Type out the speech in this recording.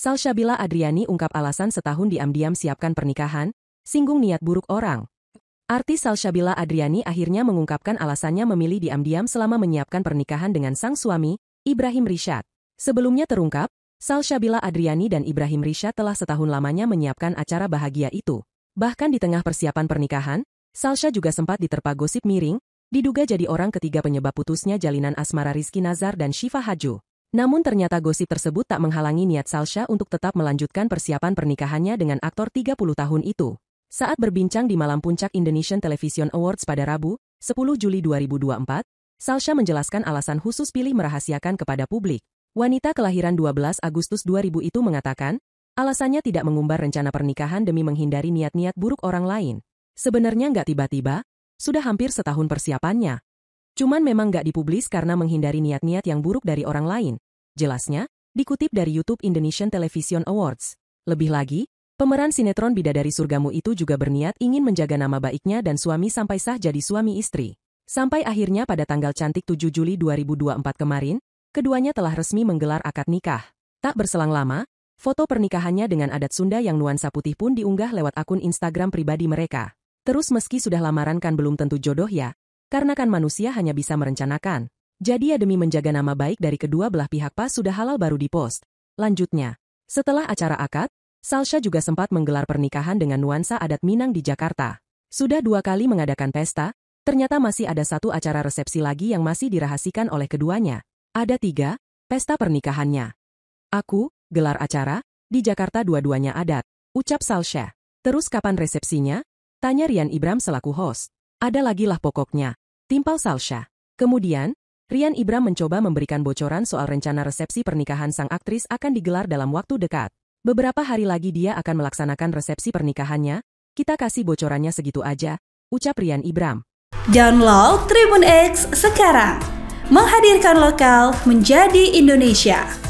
Salsabila Adriani ungkap alasan setahun diam-diam siapkan pernikahan, singgung niat buruk orang. Artis Salsabila Adriani akhirnya mengungkapkan alasannya memilih diam-diam selama menyiapkan pernikahan dengan sang suami, Ibrahim Rishad. Sebelumnya terungkap, Salsabila Adriani dan Ibrahim Rishad telah setahun lamanya menyiapkan acara bahagia itu. Bahkan di tengah persiapan pernikahan, Salsha juga sempat diterpa gosip miring, diduga jadi orang ketiga penyebab putusnya jalinan asmara Rizky Nazar dan Syifa Haju. Namun ternyata gosip tersebut tak menghalangi niat Salsha untuk tetap melanjutkan persiapan pernikahannya dengan aktor 30 tahun itu. Saat berbincang di malam puncak Indonesian Television Awards pada Rabu, 10 Juli 2024, Salsha menjelaskan alasan khusus pilih merahasiakan kepada publik. Wanita kelahiran 12 Agustus 2000 itu mengatakan, alasannya tidak mengumbar rencana pernikahan demi menghindari niat-niat buruk orang lain. Sebenarnya nggak tiba-tiba, sudah hampir setahun persiapannya. Cuman memang gak dipublis karena menghindari niat-niat yang buruk dari orang lain. Jelasnya, dikutip dari YouTube Indonesian Television Awards. Lebih lagi, pemeran sinetron Bidadari Surgamu itu juga berniat ingin menjaga nama baiknya dan suami sampai sah jadi suami istri. Sampai akhirnya pada tanggal cantik 7 Juli 2024 kemarin, keduanya telah resmi menggelar akad nikah. Tak berselang lama, foto pernikahannya dengan adat Sunda yang nuansa putih pun diunggah lewat akun Instagram pribadi mereka. Terus meski sudah lamaran kan belum tentu jodoh ya, karena kan manusia hanya bisa merencanakan. Jadi ya demi menjaga nama baik dari kedua belah pihak pas sudah halal baru dipost. Lanjutnya, setelah acara akad, Salsha juga sempat menggelar pernikahan dengan nuansa adat Minang di Jakarta. Sudah dua kali mengadakan pesta, ternyata masih ada satu acara resepsi lagi yang masih dirahasikan oleh keduanya. Ada tiga, pesta pernikahannya. Aku, gelar acara, di Jakarta dua-duanya adat, ucap Salsha. Terus kapan resepsinya? Tanya Rian Ibram selaku host. Ada lagi lah pokoknya timpal Salsha. Kemudian, Rian Ibram mencoba memberikan bocoran soal rencana resepsi pernikahan sang aktris akan digelar dalam waktu dekat. Beberapa hari lagi dia akan melaksanakan resepsi pernikahannya, kita kasih bocorannya segitu aja, ucap Rian Ibram. Download Tribun X sekarang. Menghadirkan lokal menjadi Indonesia.